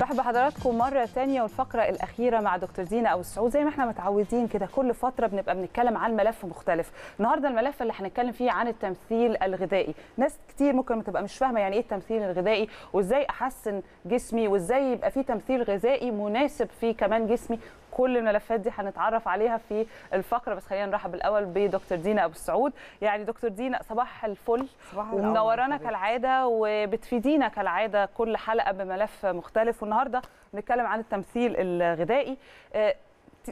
رحب بحضراتكم مرة تانية والفقرة الأخيرة مع دكتور زينة أو السعود زي ما احنا متعودين كده كل فترة بنبقى بنتكلم عن ملف مختلف النهاردة الملف اللي هنتكلم فيه عن التمثيل الغذائي ناس كتير ممكن تبقى مش فاهمة يعني إيه التمثيل الغذائي وإزاي أحسن جسمي وإزاي يبقى فيه تمثيل غذائي مناسب في كمان جسمي كل الملفات دي هنتعرف عليها في الفقره بس خلينا نرحب الاول بدكتور دينا ابو السعود يعني دكتور دينا صباح الفل ومنورانا كالعاده وبتفيدينا كالعاده كل حلقه بملف مختلف والنهارده نتكلم عن التمثيل الغذائي آه،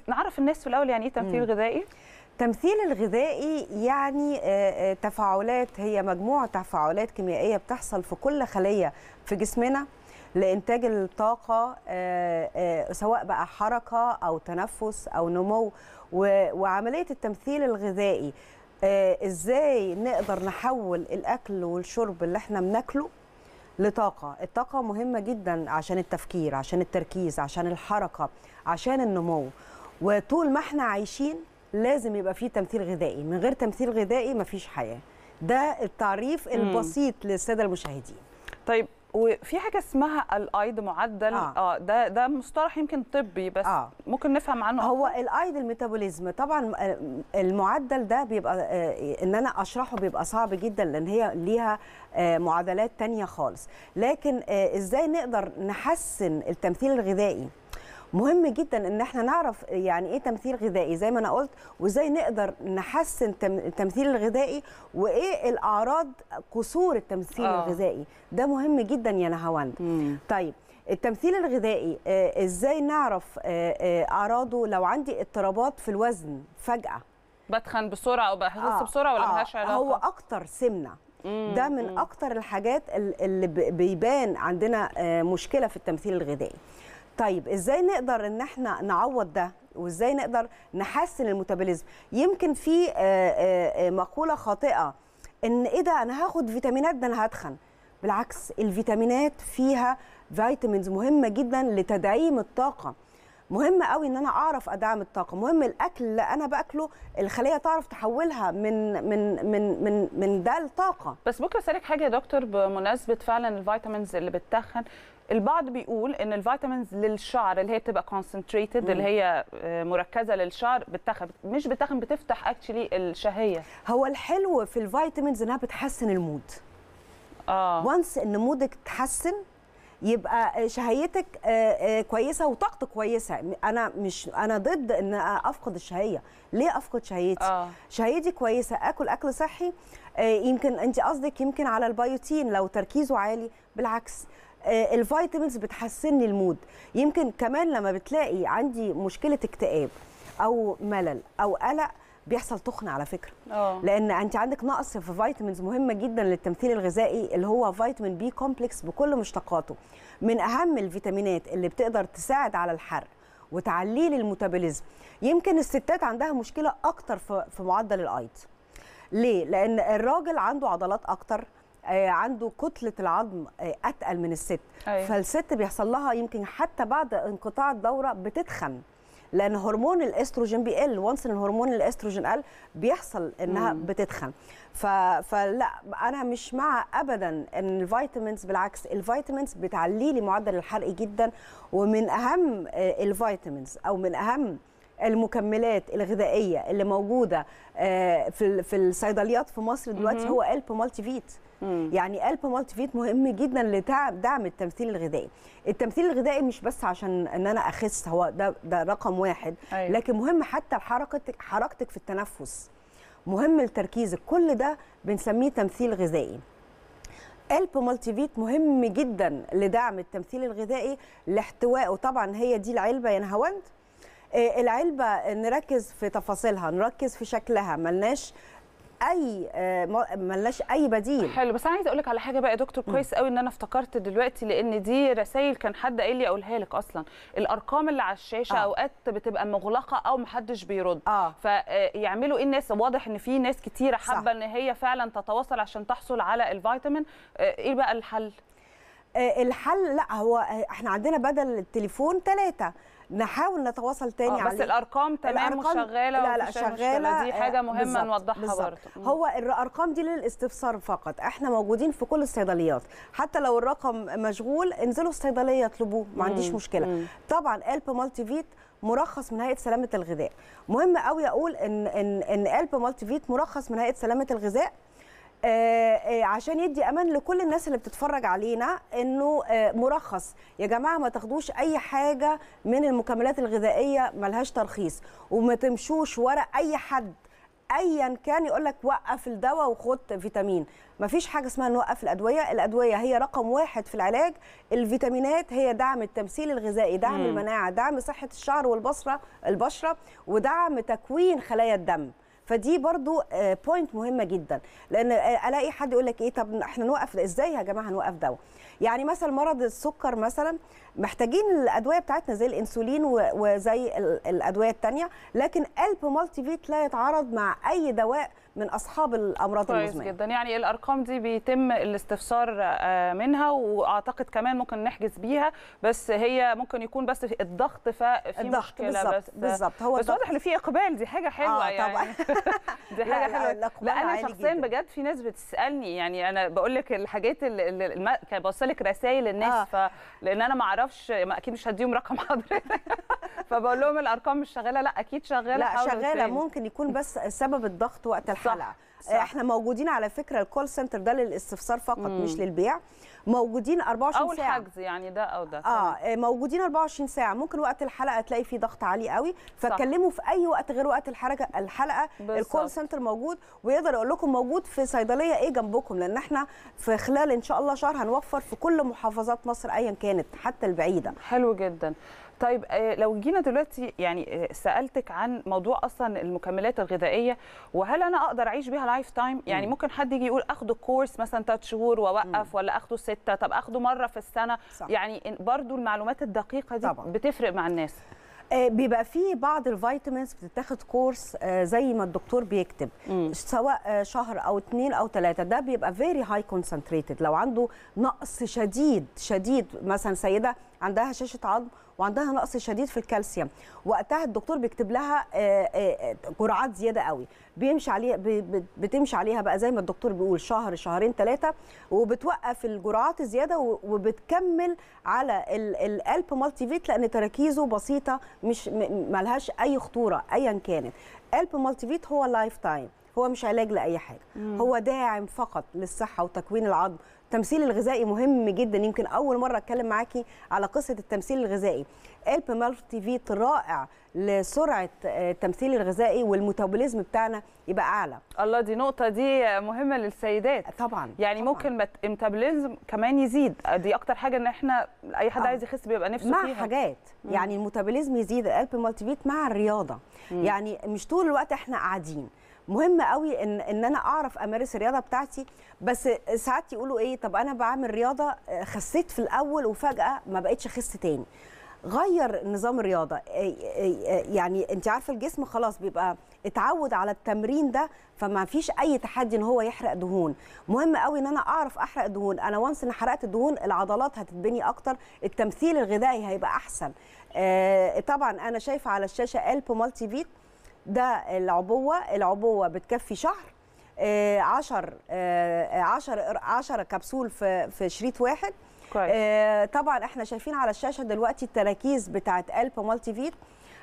نعرف الناس في الاول يعني ايه تمثيل غذائي التمثيل الغذائي يعني آه، آه، تفاعلات هي مجموعه تفاعلات كيميائيه بتحصل في كل خليه في جسمنا لانتاج الطاقه آه، آه، سواء بقى حركه او تنفس او نمو وعمليه التمثيل الغذائي آه، ازاي نقدر نحول الاكل والشرب اللي احنا بناكله لطاقه الطاقه مهمه جدا عشان التفكير عشان التركيز عشان الحركه عشان النمو وطول ما احنا عايشين لازم يبقى فيه تمثيل غذائي من غير تمثيل غذائي مفيش حياه ده التعريف البسيط للساده المشاهدين طيب وفي حاجه اسمها الايد معدل اه, آه ده ده مصطلح يمكن طبي بس آه. ممكن نفهم عنه هو الايد الميتابوليزم طبعا آه، المعدل ده بيبقى آه ان انا اشرحه بيبقى صعب جدا لان هي ليها آه معادلات تانية خالص لكن آه ازاي نقدر نحسن التمثيل الغذائي مهم جدا ان احنا نعرف يعني ايه تمثيل غذائي زي ما انا قلت وازاي نقدر نحسن التمثيل الغذائي وايه الاعراض قصور التمثيل آه. الغذائي ده مهم جدا يا نهاوند طيب التمثيل الغذائي آه، ازاي نعرف آه، آه، اعراضه لو عندي اضطرابات في الوزن فجاه بتخن بسرعه او بحس آه بسرعه ولا آه ملهاش علاقه هو اكتر سمنه ده من اكتر الحاجات اللي بيبان عندنا مشكله في التمثيل الغذائي طيب ازاي نقدر ان احنا نعوض ده وازاي نقدر نحسن الميتابوليزم يمكن في آه، آه، آه، مقوله خاطئه ان ايه ده انا هاخد فيتامينات ده انا هتخن بالعكس الفيتامينات فيها فيتامينز مهمه جدا لتدعيم الطاقه مهم قوي ان انا اعرف ادعم الطاقه مهم الاكل اللي انا باكله الخليه تعرف تحولها من من من من من ده لطاقه بس ممكن اسالك حاجه يا دكتور بمناسبه فعلا الفيتامينز اللي بتتخن البعض بيقول ان الفيتامينز للشعر اللي هي بتبقى كونسنتريتد اللي هي آه، مركزه للشعر بتخن مش بتخن بتفتح اكشلي الشهيه هو الحلو في الفيتامينز انها بتحسن المود اه وانس ان مودك تحسن يبقى آه، شهيتك آه، آه، كويسه وطاقتك كويسه انا مش انا ضد ان افقد الشهيه ليه افقد شهيتي آه. شهيتي كويسه اكل اكل صحي يمكن انت قصدك يمكن على البيوتين لو تركيزه عالي بالعكس الفيتامينز بتحسن لي المود يمكن كمان لما بتلاقي عندي مشكله اكتئاب او ملل او قلق بيحصل تخن على فكره أوه. لان انت عندك نقص في فيتامينز مهمه جدا للتمثيل الغذائي اللي هو فيتامين بي كومبلكس بكل مشتقاته من اهم الفيتامينات اللي بتقدر تساعد على الحرق وتعليل الميتابوليزم يمكن الستات عندها مشكله اكتر في معدل الايض ليه لان الراجل عنده عضلات اكتر آه، عنده كتله العظم آه، اتقل من الست أيوة. فالست بيحصل لها يمكن حتى بعد انقطاع الدوره بتتخن لان هرمون الاستروجين بيقل وانس ان هرمون الاستروجين قل بيحصل انها مم. بتتخن ف... فلا انا مش مع ابدا ان الفيتامينز بالعكس الفيتامينز بتعلي لي معدل الحرق جدا ومن اهم آه، الفيتامينز او من اهم المكملات الغذائيه اللي موجوده آه، في في الصيدليات في مصر دلوقتي هو الب مالتي فيت يعني الب مالتي فيت مهم جدا لدعم التمثيل الغذائي التمثيل الغذائي مش بس عشان ان انا اخس هو ده ده رقم واحد أيوة. لكن مهم حتى حركتك حركتك في التنفس مهم التركيز كل ده بنسميه تمثيل غذائي الب مالتي فيت مهم جدا لدعم التمثيل الغذائي لاحتوائه طبعا هي دي العلبه يا نهاوند إيه، العلبه نركز في تفاصيلها نركز في شكلها ملناش اي إيه، ملناش اي بديل حلو بس انا عايزه اقول لك على حاجه بقى يا دكتور كويس قوي ان انا افتكرت دلوقتي لان دي رسائل كان حد قايل لي اقولها لك اصلا الارقام اللي على الشاشه آه. اوقات بتبقى مغلقه او محدش بيرد آه. فيعملوا إيه،, ايه الناس واضح ان في ناس كتيره حابه ان هي فعلا تتواصل عشان تحصل على الفيتامين ايه بقى الحل الحل لا هو احنا عندنا بدل التليفون ثلاثه نحاول نتواصل تاني آه، عليه بس الارقام تمام الأرقام وشغاله لا لا شغاله دي آه، حاجه مهمه بالزبط نوضحها برضه هو الارقام دي للاستفسار فقط احنا موجودين في كل الصيدليات حتى لو الرقم مشغول انزلوا الصيدليه اطلبوه ما عنديش مشكله مم. طبعا الب مالتي فيت مرخص من هيئه سلامه الغذاء مهم قوي اقول ان ان ان الب مالتي فيت مرخص من هيئه سلامه الغذاء آه، آه، عشان يدي امان لكل الناس اللي بتتفرج علينا انه آه، مرخص يا جماعه ما تاخدوش اي حاجه من المكملات الغذائيه ملهاش ترخيص وما تمشوش ورا اي حد ايا كان يقول لك وقف الدواء وخد فيتامين ما فيش حاجه اسمها نوقف الادويه الادويه هي رقم واحد في العلاج الفيتامينات هي دعم التمثيل الغذائي دعم مم. المناعه دعم صحه الشعر والبصره البشره ودعم تكوين خلايا الدم فدي برضو بوينت آه، مهمه جدا لان آه، الاقي حد يقول لك ايه طب احنا نوقف ازاي يا جماعه نوقف دواء يعني مثلا مرض السكر مثلا محتاجين الادويه بتاعتنا زي الانسولين وزي الادويه الثانيه لكن قلب مالتي فيت لا يتعارض مع اي دواء من اصحاب الامراض المزمنه جدا يعني الارقام دي بيتم الاستفسار آه، منها واعتقد كمان ممكن نحجز بيها بس هي ممكن يكون بس في الضغط ففي الضغط مشكله بالزبط بس بالظبط هو بس واضح ان في اقبال دي حاجه حلوه آه يعني طبعا دي حاجه لا حلوه لا, لا انا شخصيا بجد في ناس بتسالني يعني انا بقول لك الحاجات اللي بوصلك رسائل الناس آه. لان انا ما اعرفش اكيد مش هديهم رقم حضرتك فبقول لهم الارقام مش شغاله لا اكيد شغاله لا شغاله ممكن يكون بس سبب الضغط وقت الحلقه صح. آه، احنا موجودين على فكره الكول سنتر ده للاستفسار فقط مم. مش للبيع موجودين 24 أو ساعه او الحجز يعني ده او ده اه, آه، موجودين 24 ساعه ممكن وقت الحلقه تلاقي فيه ضغط عالي قوي فكلموا في اي وقت غير وقت الحلقه الحلقه الكول سنتر موجود ويقدر اقول لكم موجود في صيدليه ايه جنبكم لان احنا في خلال ان شاء الله شهر هنوفر في كل محافظات مصر ايا كانت حتى البعيده حلو جدا طيب آه، لو جينا دلوقتي يعني آه، سالتك عن موضوع اصلا المكملات الغذائيه وهل انا اقدر اعيش بيها لايف تايم يعني ممكن حد يجي يقول اخده كورس مثلا ثلاث شهور واوقف ولا اخده سته طب اخده مره في السنه صح. يعني برضو المعلومات الدقيقه دي طبعا. بتفرق مع الناس آه، بيبقى في بعض الفيتامينز بتتاخد كورس زي ما الدكتور بيكتب مم. سواء شهر او اثنين او ثلاثه ده بيبقى فيري هاي كونسنتريتد لو عنده نقص شديد شديد مثلا سيده عندها هشاشه عظم وعندها نقص شديد في الكالسيوم وقتها الدكتور بيكتب لها آه، آه، جرعات زياده قوي بيمشي عليها بتمشي عليها بقى زي ما الدكتور بيقول شهر شهرين ثلاثه وبتوقف الجرعات الزياده وبتكمل على القلب مالتي فيت لان تركيزه بسيطه مش ملهاش اي خطوره ايا كانت قلب مالتي فيت هو لايف تايم هو مش علاج لاي حاجه مم. هو داعم فقط للصحه وتكوين العظم التمثيل الغذائي مهم جدا يمكن اول مره اتكلم معاكي على قصه التمثيل الغذائي الب مالتي فيت رائع لسرعه آه، التمثيل الغذائي والميتابوليزم بتاعنا يبقى اعلى الله دي نقطه دي مهمه للسيدات طبعا يعني طبعاً. ممكن الميتابوليزم كمان يزيد دي اكتر حاجه ان احنا اي حد آه. عايز يخس بيبقى نفسه مع فيها مع حاجات مم. يعني الميتابوليزم يزيد الب مالتي فيت مع الرياضه مم. يعني مش طول الوقت احنا قاعدين مهم قوي ان ان انا اعرف امارس الرياضه بتاعتي بس ساعات يقولوا ايه طب انا بعمل رياضه آه، خسيت في الاول وفجاه ما بقتش اخس تاني غير نظام الرياضه آه، آه، يعني انت عارفه الجسم خلاص بيبقى اتعود على التمرين ده فما فيش اي تحدي ان هو يحرق دهون مهم قوي ان انا اعرف احرق دهون انا وانس ان حرقت الدهون العضلات هتتبني اكتر التمثيل الغذائي هيبقى احسن طبعا انا شايفه على الشاشه البو مالتي فيت ده العبوه العبوه بتكفي شهر 10 10 10 كبسول في في شريط واحد كويس. آه، طبعا احنا شايفين على الشاشه دلوقتي التراكيز بتاعه ألب مالتي فيت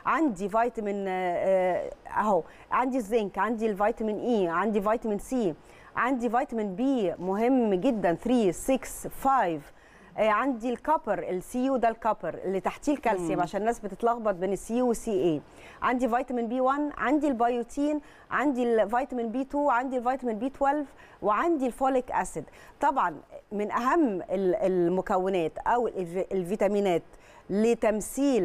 عندي فيتامين آه، آه، اهو عندي الزنك عندي الفيتامين اي e، عندي فيتامين سي عندي فيتامين بي مهم جدا 3 6 5 آه، عندي الكابر السي يو ده الكابر اللي تحتيه الكالسيوم عشان الناس بتتلخبط بين السي يو والسي اي عندي فيتامين بي 1 عندي البيوتين عندي الفيتامين بي 2 عندي الفيتامين بي 12 وعندي الفوليك اسيد طبعا من اهم المكونات او الفيتامينات لتمثيل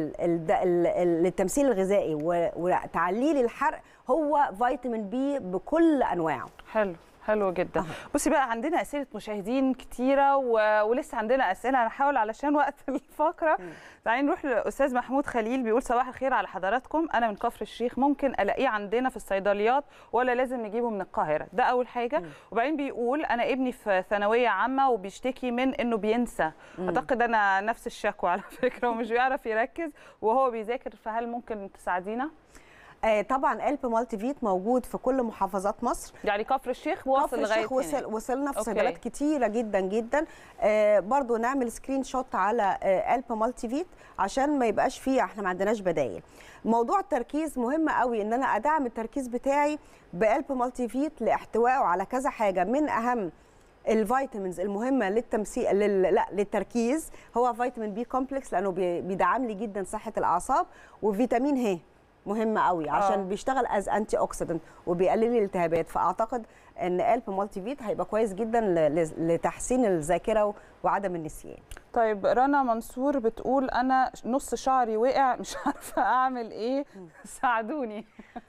للتمثيل الغذائي وتعليل الحرق هو فيتامين بي بكل انواعه حلو حلو جدا آه. بصي بقى عندنا اسئله مشاهدين كتيره و... ولسه عندنا اسئله هنحاول علشان وقت الفقره تعالي نروح للاستاذ محمود خليل بيقول صباح الخير على حضراتكم انا من كفر الشيخ ممكن الاقيه عندنا في الصيدليات ولا لازم نجيبه من القاهره ده اول حاجه مم. وبعدين بيقول انا ابني في ثانويه عامه وبيشتكي من انه بينسى مم. اعتقد انا نفس الشكوى على فكره ومش بيعرف يركز وهو بيذاكر فهل ممكن تساعدينا آه، طبعا قلب مالتي فيت موجود في كل محافظات مصر يعني كفر الشيخ واصل لغايه الشيخ وصل وصلنا في صيدلات كتيره جدا جدا آه، برضو نعمل سكرين شوت على قلب مالتي فيت عشان ما يبقاش فيه احنا ما عندناش بدايل موضوع التركيز مهم قوي ان انا ادعم التركيز بتاعي بقلب مالتي فيت لاحتوائه على كذا حاجه من اهم الفيتامينز المهمه للتمثيل لل... لا للتركيز هو فيتامين بي كومبلكس لانه بيدعم لي جدا صحه الاعصاب وفيتامين ه مهمه قوي آه. عشان أوه. بيشتغل از انتي اوكسيدنت وبيقلل الالتهابات فاعتقد ان الب مالتي فيت هيبقى كويس جدا لتحسين الذاكره وعدم النسيان طيب رنا منصور بتقول انا نص شعري وقع مش عارفه اعمل ايه ساعدوني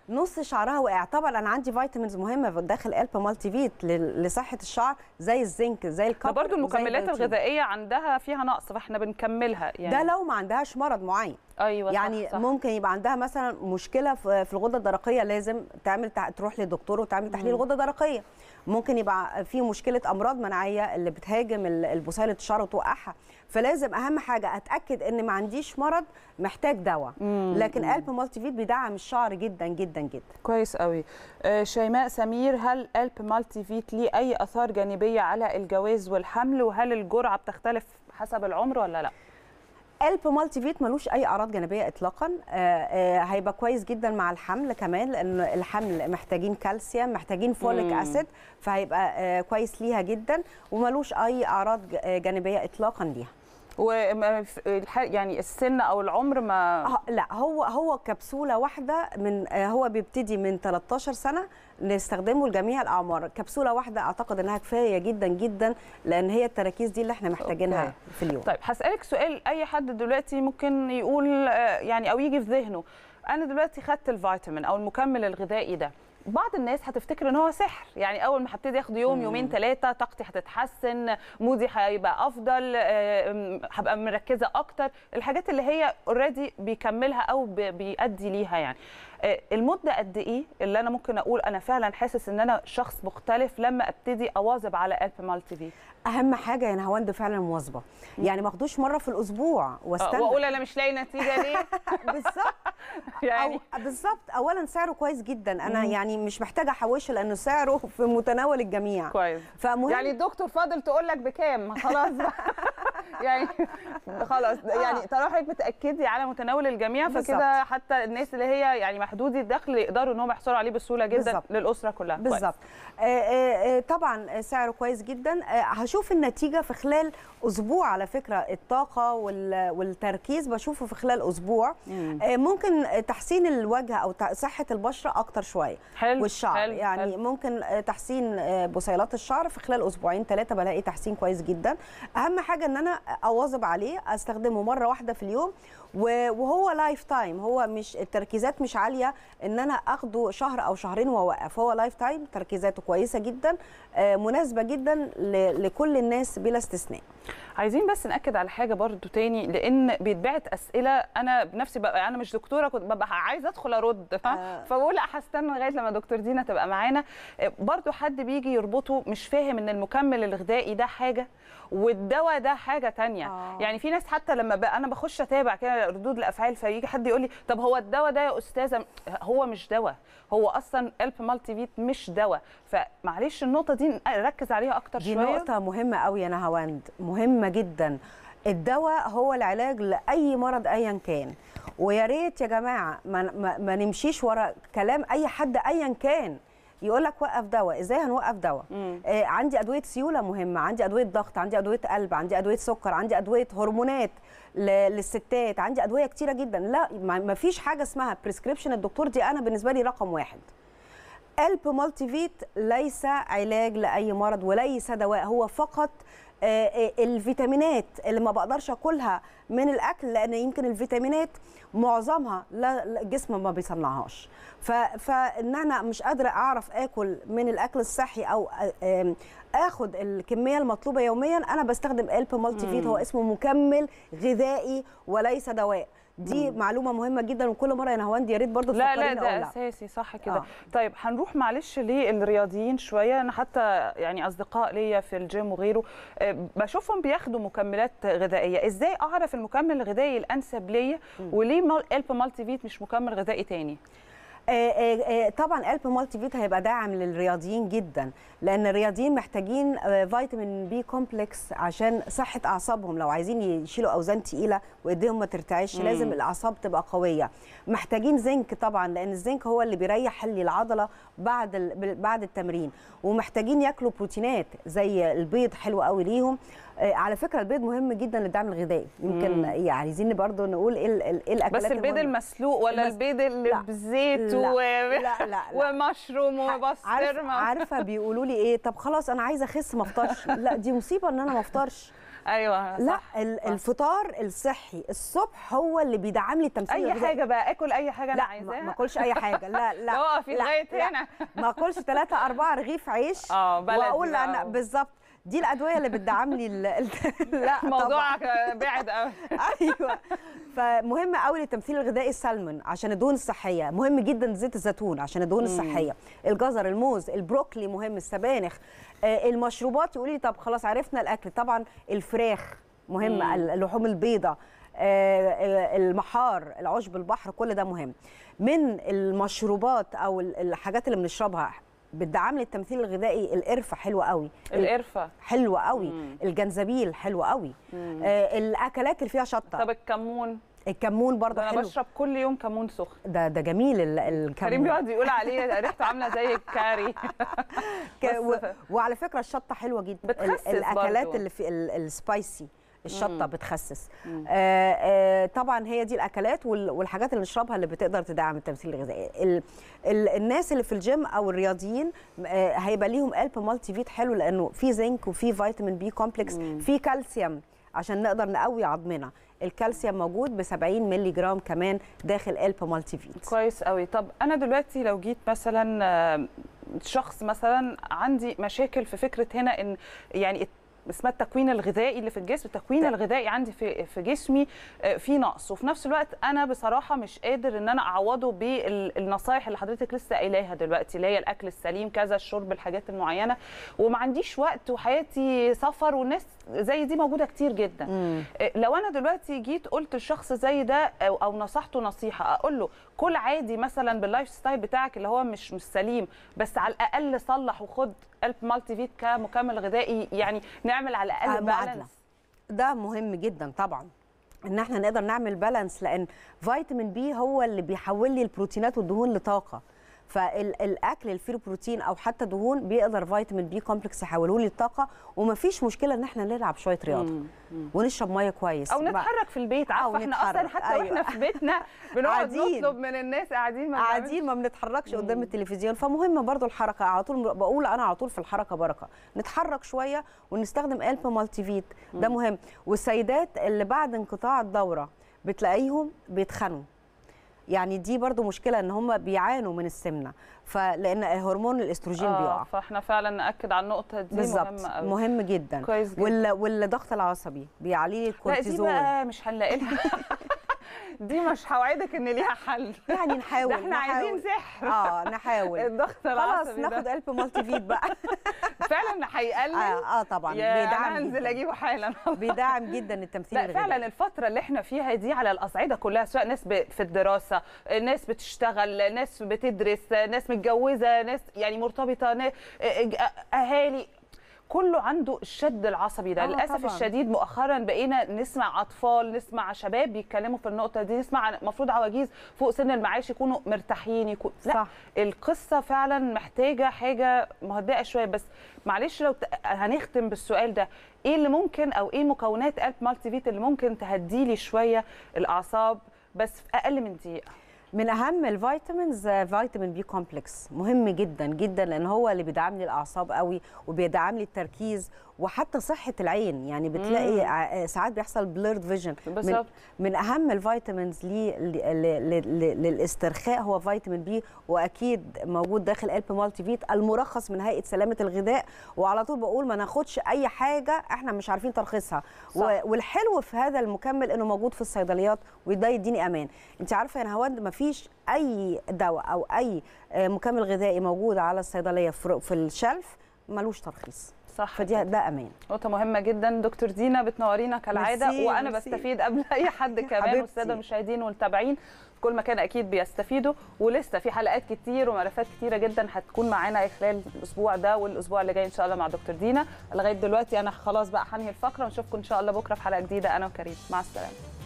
نص شعرها وقع طبعا انا عندي فيتامينز مهمه داخل الب مالتي فيت لصحه الشعر زي الزنك زي الكبر ده برضو المكملات الغذائيه عندها فيها نقص فاحنا بنكملها يعني ده لو ما عندهاش مرض معين ايوه يعني صح صح. ممكن يبقى عندها مثلا مشكله في الغده الدرقيه لازم تعمل تروح لدكتور وتعمل تحليل غده درقيه ممكن يبقى في مشكله امراض مناعيه اللي بتهاجم البصيله الشعر وتوقعها فلازم اهم حاجه اتاكد ان ما عنديش مرض محتاج دواء لكن الب مالتي فيت بيدعم الشعر جدا جدا جدا كويس قوي آه، شيماء سمير هل الب مالتي فيت ليه اي اثار جانبيه على الجواز والحمل وهل الجرعه بتختلف حسب العمر ولا لا الب مالتي فيت ملوش اي اعراض جانبيه اطلاقا آه، آه، هيبقى كويس جدا مع الحمل كمان لان الحمل محتاجين كالسيوم محتاجين فوليك اسيد فهيبقى آه، كويس ليها جدا وملوش اي اعراض جانبيه اطلاقا ليها و يعني السن او العمر ما لا هو هو كبسوله واحده من هو بيبتدي من 13 سنه نستخدمه لجميع الاعمار كبسوله واحده اعتقد انها كفايه جدا جدا لان هي التراكيز دي اللي احنا محتاجينها أوكي. في اليوم طيب هسالك سؤال اي حد دلوقتي ممكن يقول آه، يعني او يجي في ذهنه انا دلوقتي خدت الفيتامين او المكمل الغذائي ده بعض الناس هتفتكر ان هو سحر يعني اول ما هبتدي اخد يوم يومين ثلاثه طاقتي هتتحسن مودي هيبقى افضل آه، هبقى مركزه اكتر الحاجات اللي هي اوريدي بيكملها او بيأدي ليها يعني آه، المده قد ايه اللي انا ممكن اقول انا فعلا حاسس ان انا شخص مختلف لما ابتدي اواظب على الف مالتي في اهم حاجه يا يعني نهاوند فعلا مواظبه يعني ما اخدوش مره في الاسبوع آه، واستنى واقول انا مش لاقي نتيجه ليه بالظبط يعني أو بالظبط اولا سعره كويس جدا انا مم. يعني مش محتاجه احوشه لانه سعره في متناول الجميع كويس فمهم يعني الدكتور فاضل تقول لك بكام خلاص يعني خلاص آه. يعني حضرتك بتاكدي على متناول الجميع فكده حتى الناس اللي هي يعني محدودي الدخل يقدروا ان هم يحصلوا عليه بسهوله جدا بالزبط. للاسره كلها بالظبط آه، آه، طبعا سعره كويس جدا هشوف النتيجه في خلال اسبوع على فكره الطاقه والتركيز بشوفه في خلال اسبوع ممكن تحسين الوجه او صحه البشره اكتر شويه حل. والشعر حلو يعني حل. ممكن تحسين بصيلات الشعر في خلال اسبوعين ثلاثه بلاقي تحسين كويس جدا اهم حاجه ان انا اواظب عليه استخدمه مره واحده في اليوم وهو لايف تايم هو مش التركيزات مش عاليه ان انا اخده شهر او شهرين واوقف هو لايف تايم تركيزاته كويسه جدا آه، مناسبه جدا لكل الناس بلا استثناء عايزين بس ناكد على حاجه برضو تاني لان بيتبعت اسئله انا بنفسي بقى انا مش دكتوره كنت ببقى عايزه ادخل ارد آه. فبقول هستنى لغايه لما دكتور دينا تبقى معانا آه، برضو حد بيجي يربطه مش فاهم ان المكمل الغذائي ده حاجه والدواء ده حاجه تانية آه. يعني في ناس حتى لما بقى انا بخش اتابع كده ردود الافعال فيجي حد يقول لي طب هو الدواء ده يا استاذه هو مش دواء هو اصلا الب مالتي فيت مش دواء فمعلش النقطه دي نركز عليها اكتر دي شويه دي نقطه مهمه قوي يا نهاوند مهمه جدا الدواء هو العلاج لاي مرض ايا كان ويا ريت يا جماعه ما, ما, ما نمشيش ورا كلام اي حد ايا كان يقول لك وقف دواء ازاي هنوقف دواء آه عندي ادويه سيوله مهمه عندي ادويه ضغط عندي ادويه قلب عندي ادويه سكر عندي ادويه هرمونات للستات عندي ادويه كتيره جدا لا ما فيش حاجه اسمها بريسكريبشن الدكتور دي انا بالنسبه لي رقم واحد الب مالتي فيت ليس علاج لاي مرض وليس دواء هو فقط آه، آه، الفيتامينات اللي ما بقدرش اكلها من الاكل لان يمكن الفيتامينات معظمها الجسم ما بيصنعهاش فان انا مش قادره اعرف اكل من الاكل الصحي او آه، اخد الكميه المطلوبه يوميا انا بستخدم الب مالتي فيت هو اسمه مكمل غذائي وليس دواء دي مم. معلومه مهمه جدا وكل مره يا نهواند يا ريت برضه تفكرينا لا لا ده لا. اساسي صح كده آه. طيب هنروح معلش للرياضيين شويه انا حتى يعني اصدقاء ليا في الجيم وغيره آه، بشوفهم بياخدوا مكملات غذائيه ازاي اعرف المكمل الغذائي الانسب ليا وليه الب مالتي فيت مش مكمل غذائي تاني آه، آه، آه، طبعا قلب مالتي فيت هيبقى داعم للرياضيين جدا لان الرياضيين محتاجين فيتامين بي كومبلكس عشان صحه اعصابهم لو عايزين يشيلوا اوزان تقيله وايديهم ما ترتعش لازم الاعصاب تبقى قويه محتاجين زنك طبعا لان الزنك هو اللي بيريح حلي العضله بعد بعد التمرين ومحتاجين ياكلوا بروتينات زي البيض حلو قوي ليهم آه، على فكره البيض مهم جدا للدعم الغذائي يمكن يعني عايزين برضو نقول ايه, إيه الاكلات بس البيض المسلوق ولا المس... البيض اللي بزيت و... لا لا لا ومشروم وبسطرمه عارفه بيقولوا لي ايه طب خلاص انا عايزه اخس ما افطرش لا دي مصيبه ان انا ما افطرش ايوه لا صح. الفطار الصحي الصبح هو اللي بيدعم لي التمثيل اي حاجه بقى اكل اي حاجه انا عايزاها ما اكلش اي حاجه لا لا اقف لغايه هنا ما اكلش ثلاثه اربعه رغيف عيش اه واقول انا بالظبط دي الادويه اللي بتدعمني لا الموضوع بعد قوي ايوه فمهم قوي للتمثيل الغذائي السلمون عشان الدهون الصحيه مهم جدا زيت الزيتون عشان الدهون الصحيه الجزر الموز البروكلي مهم السبانخ آه، المشروبات يقول لي طب خلاص عرفنا الاكل طبعا الفراخ مهمه اللحوم البيضاء آه، آه، المحار العشب البحر كل ده مهم من المشروبات او الحاجات اللي بنشربها لي التمثيل الغذائي القرفه حلوه قوي القرفه حلوه قوي مم. الجنزبيل حلوه قوي آه الاكلات اللي فيها شطه طب الكمون الكمون برضه حلو انا بشرب كل يوم كمون سخن ده ده جميل الكمون كريم بيقعد يقول عليه ريحته عامله زي الكاري وعلى فكره الشطه حلوه جدا الاكلات برضو. اللي في السبايسي الشطه بتخسس آآ آه، آه، طبعا هي دي الاكلات والحاجات اللي نشربها اللي بتقدر تدعم التمثيل الغذائي ال ال الناس اللي في الجيم او الرياضيين آه، هيبقى ليهم قلب مالتي فيت حلو لانه في زنك وفي فيتامين بي كومبلكس في كالسيوم عشان نقدر نقوي عظمنا الكالسيوم موجود ب 70 مللي جرام كمان داخل الب مالتي فيت كويس قوي طب انا دلوقتي لو جيت مثلا شخص مثلا عندي مشاكل في فكره هنا ان يعني اسمها التكوين الغذائي اللي في الجسم التكوين طيب. الغذائي عندي في في جسمي آه، في نقص وفي نفس الوقت انا بصراحه مش قادر ان انا اعوضه بالنصايح اللي حضرتك لسه قايلاها دلوقتي اللي هي الاكل السليم كذا الشرب الحاجات المعينه وما عنديش وقت وحياتي سفر والناس زي دي موجوده كتير جدا مم. آه، لو انا دلوقتي جيت قلت لشخص زي ده او, أو نصحته نصيحه اقول له كل عادي مثلا باللايف ستايل بتاعك اللي هو مش مش سليم بس على الاقل صلح وخد ألب مالتي فيت كمكمل غذائي يعني نعمل على الأقل بالانس ده مهم جدا طبعا ان احنا نقدر نعمل بالانس لان فيتامين بي هو اللي بيحول لي البروتينات والدهون لطاقه فالاكل الفيرو بروتين او حتى دهون بيقدر فيتامين بي كومبلكس لي للطاقه ومفيش مشكله ان احنا نلعب شويه رياضه مم. ونشرب ميه كويس او نتحرك في البيت عارفه احنا اصلا حتى أيوة. واحنا في بيتنا بنقعد نطلب من الناس قاعدين ما قاعدين ما بنتحركش قدام التلفزيون فمهم برضو الحركه على طول بقول انا على طول في الحركه بركه نتحرك شويه ونستخدم الب مالتي فيت ده مهم والسيدات اللي بعد انقطاع الدوره بتلاقيهم بيتخنوا يعني دي برضو مشكله ان هم بيعانوا من السمنه فلان هرمون الاستروجين آه بيقع فاحنا فعلا ناكد على النقطه دي بالزبط. مهمه قوي. مهم جدا جدا والضغط العصبي بيعلي الكورتيزول لا دي بقى مش هنلاقي لها دي مش هوعدك ان ليها حل يعني نحاول احنا نحاول. عايزين سحر اه نحاول الضغط العصبي خلاص ناخد قلب مالتي فيت بقى فعلا هيقلل آه, اه طبعا بيدعم انزل اجيبه حالا بيدعم جدا التمثيل لا فعلا الفتره اللي احنا فيها دي على الاصعده كلها سواء ناس في الدراسه ناس بتشتغل ناس بتدرس ناس متجوزه ناس يعني مرتبطه ناس اهالي كله عنده الشد العصبي ده آه، للاسف طبعًا. الشديد مؤخرا بقينا نسمع اطفال نسمع شباب بيتكلموا في النقطه دي نسمع المفروض عواجيز فوق سن المعاش يكونوا مرتاحين يكون لا القصه فعلا محتاجه حاجه مهدئه شويه بس معلش لو هنختم بالسؤال ده ايه اللي ممكن او ايه مكونات قلب مالتي فيت اللي ممكن تهدي لي شويه الاعصاب بس في اقل من دقيقه من اهم الفيتامينز آه، فيتامين بي كومبلكس مهم جدا جدا لان هو اللي بيدعم لي الاعصاب قوي وبيدعم لي التركيز وحتى صحه العين يعني بتلاقي آه، ساعات بيحصل بليرد فيجن بالظبط من, من اهم الفيتامينز لي للاسترخاء هو فيتامين بي واكيد موجود داخل الب مالتي فيت المرخص من هيئه سلامه الغذاء وعلى طول بقول ما ناخدش اي حاجه احنا مش عارفين ترخيصها والحلو في هذا المكمل انه موجود في الصيدليات وده يديني امان انت عارفه يا نهاوند ما في فيش اي دواء او اي آه، مكمل غذائي موجود على الصيدليه في الشلف ملوش ترخيص صح فدي ده امان نقطه مهمه جدا دكتور دينا بتنورينا كالعاده مرسي وانا مرسي. بستفيد قبل اي حد كمان والساده المشاهدين والمتابعين في كل مكان اكيد بيستفيدوا ولسه في حلقات كتير وملفات كتيره جدا هتكون معانا إيه خلال الاسبوع ده والاسبوع اللي جاي ان شاء الله مع دكتور دينا لغايه دلوقتي انا خلاص بقى هنهي الفقره ونشوفكم ان شاء الله بكره في حلقه جديده انا وكريم مع السلامه